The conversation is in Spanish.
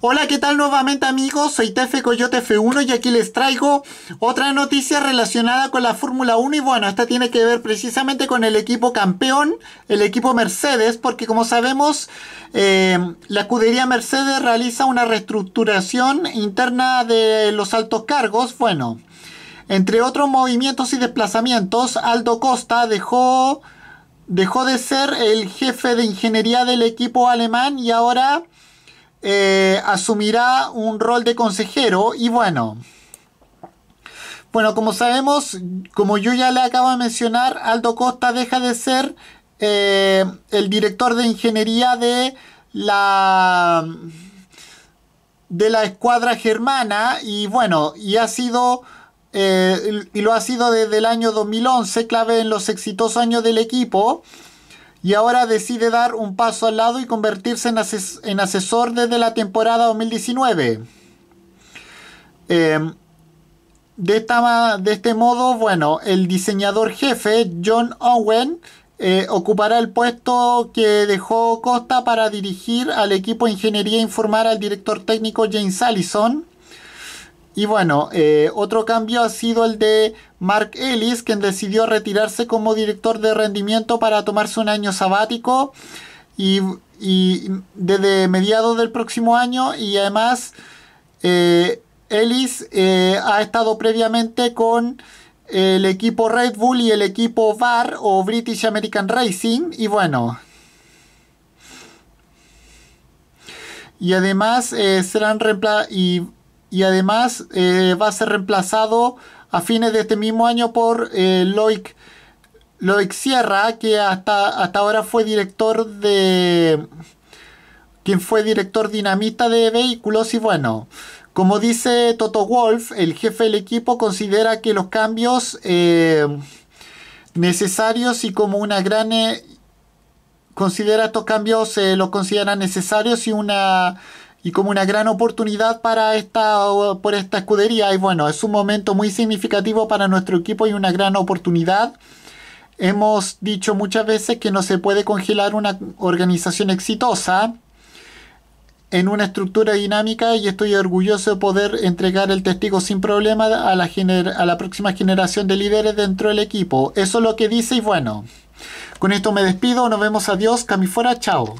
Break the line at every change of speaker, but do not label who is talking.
Hola, ¿qué tal nuevamente amigos? Soy Tefe Coyote F1 y aquí les traigo otra noticia relacionada con la Fórmula 1 y bueno, esta tiene que ver precisamente con el equipo campeón, el equipo Mercedes, porque como sabemos, eh, la cudería Mercedes realiza una reestructuración interna de los altos cargos. Bueno, entre otros movimientos y desplazamientos, Aldo Costa dejó, dejó de ser el jefe de ingeniería del equipo alemán y ahora... Eh, asumirá un rol de consejero y bueno. Bueno, como sabemos, como yo ya le acabo de mencionar, Aldo Costa deja de ser eh, el director de ingeniería de la de la escuadra germana y bueno, y ha sido eh, y lo ha sido desde el año 2011, clave en los exitosos años del equipo y ahora decide dar un paso al lado y convertirse en, asesor desde la temporada 2019. Em, de, esta, de, este modo, bueno, el diseñador jefe, John Owen, eh, ocupará el puesto que dejó Costa para dirigir al equipo de ingeniería e informar al director técnico James Allison. Y bueno, eh, otro cambio ha sido el de Mark Ellis, quien decidió retirarse como director de rendimiento para tomarse un año sabático y, desde mediados del próximo año y además eh, Ellis eh, ha estado previamente con el equipo Red Bull y el equipo VAR o British American Racing y bueno, y además serán reemplazados y además eh, va a ser reemplazado a fines de este mismo año por eh, Loic, Loic, Sierra, que hasta, hasta ahora fue director de... quien fue director dinamista de vehículos y bueno, como dice Toto Wolf, el jefe del equipo considera que los cambios eh, necesarios y como una gran... considera estos cambios, los considera necesarios y una y como una gran oportunidad para esta, por esta escudería. Y bueno, es un momento muy significativo para nuestro equipo y una gran oportunidad. Hemos dicho muchas veces que no se puede congelar una organización exitosa en una estructura dinámica y estoy orgulloso de poder entregar el testigo sin problema a la, a la próxima generación de líderes dentro del equipo. Eso es lo que dice y bueno, con esto me despido, nos vemos, adiós, camifora chao.